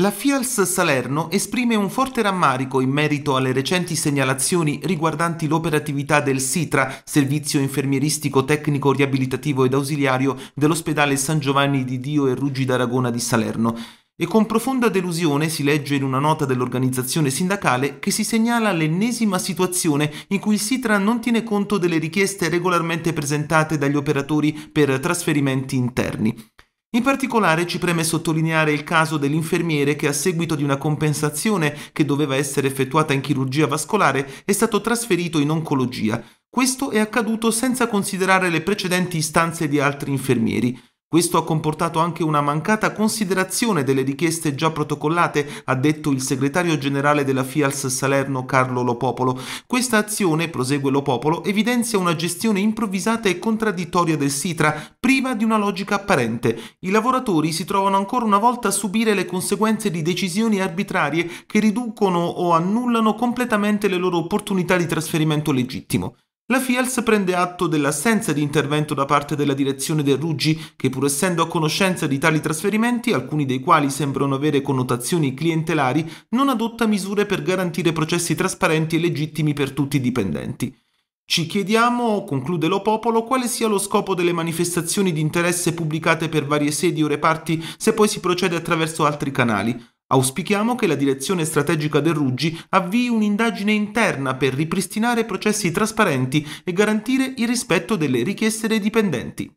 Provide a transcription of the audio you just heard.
La FIALS Salerno esprime un forte rammarico in merito alle recenti segnalazioni riguardanti l'operatività del SITRA, Servizio Infermieristico Tecnico Riabilitativo ed Ausiliario dell'ospedale San Giovanni di Dio e Ruggi d'Aragona di Salerno. E con profonda delusione si legge in una nota dell'organizzazione sindacale che si segnala l'ennesima situazione in cui il SITRA non tiene conto delle richieste regolarmente presentate dagli operatori per trasferimenti interni. In particolare ci preme sottolineare il caso dell'infermiere che a seguito di una compensazione che doveva essere effettuata in chirurgia vascolare è stato trasferito in oncologia. Questo è accaduto senza considerare le precedenti istanze di altri infermieri. Questo ha comportato anche una mancata considerazione delle richieste già protocollate, ha detto il segretario generale della FIALS Salerno Carlo Lopopolo. Questa azione, prosegue Lopopolo, evidenzia una gestione improvvisata e contraddittoria del Sitra, priva di una logica apparente. I lavoratori si trovano ancora una volta a subire le conseguenze di decisioni arbitrarie che riducono o annullano completamente le loro opportunità di trasferimento legittimo. La FIALS prende atto dell'assenza di intervento da parte della direzione del Ruggi, che pur essendo a conoscenza di tali trasferimenti, alcuni dei quali sembrano avere connotazioni clientelari, non adotta misure per garantire processi trasparenti e legittimi per tutti i dipendenti. Ci chiediamo, conclude lo popolo, quale sia lo scopo delle manifestazioni di interesse pubblicate per varie sedi o reparti se poi si procede attraverso altri canali. Auspichiamo che la direzione strategica del Ruggi avvii un'indagine interna per ripristinare processi trasparenti e garantire il rispetto delle richieste dei dipendenti.